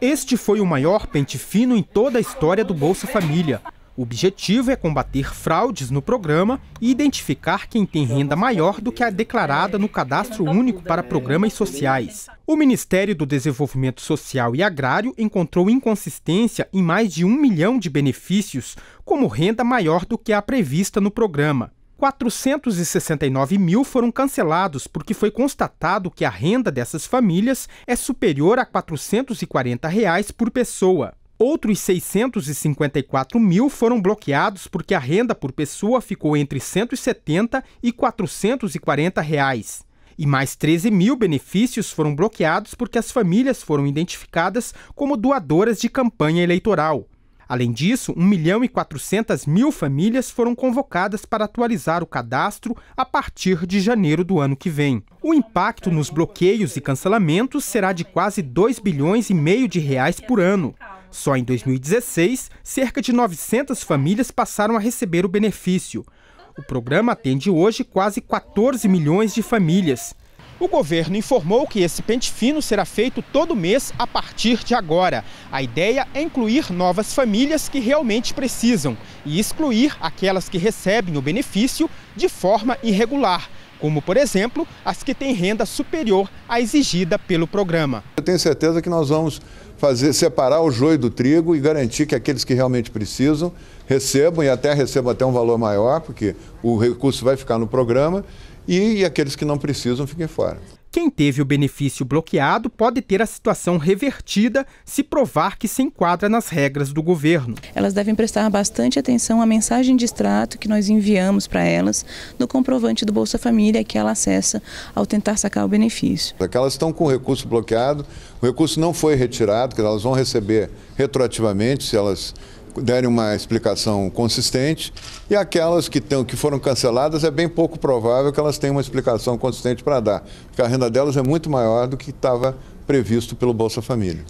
Este foi o maior pente fino em toda a história do Bolsa Família. O objetivo é combater fraudes no programa e identificar quem tem renda maior do que a declarada no Cadastro Único para Programas Sociais. O Ministério do Desenvolvimento Social e Agrário encontrou inconsistência em mais de um milhão de benefícios, como renda maior do que a prevista no programa. 469 mil foram cancelados porque foi constatado que a renda dessas famílias é superior a R$ 440 reais por pessoa. Outros 654 mil foram bloqueados porque a renda por pessoa ficou entre 170 e 440 reais. E mais 13 mil benefícios foram bloqueados porque as famílias foram identificadas como doadoras de campanha eleitoral. Além disso, 1 milhão e 400 mil famílias foram convocadas para atualizar o cadastro a partir de janeiro do ano que vem. O impacto nos bloqueios e cancelamentos será de quase 2 bilhões e meio de reais por ano. Só em 2016, cerca de 900 famílias passaram a receber o benefício. O programa atende hoje quase 14 milhões de famílias. O governo informou que esse pente fino será feito todo mês a partir de agora. A ideia é incluir novas famílias que realmente precisam e excluir aquelas que recebem o benefício de forma irregular, como, por exemplo, as que têm renda superior à exigida pelo programa. Eu tenho certeza que nós vamos fazer, separar o joio do trigo e garantir que aqueles que realmente precisam recebam e até recebam até um valor maior, porque o recurso vai ficar no programa, e, e aqueles que não precisam fiquem fora. Quem teve o benefício bloqueado pode ter a situação revertida se provar que se enquadra nas regras do governo. Elas devem prestar bastante atenção à mensagem de extrato que nós enviamos para elas no comprovante do Bolsa Família que ela acessa ao tentar sacar o benefício. Aquelas é estão com o recurso bloqueado, o recurso não foi retirado, que elas vão receber retroativamente se elas derem uma explicação consistente e aquelas que, tem, que foram canceladas é bem pouco provável que elas tenham uma explicação consistente para dar, porque a renda delas é muito maior do que estava previsto pelo Bolsa Família.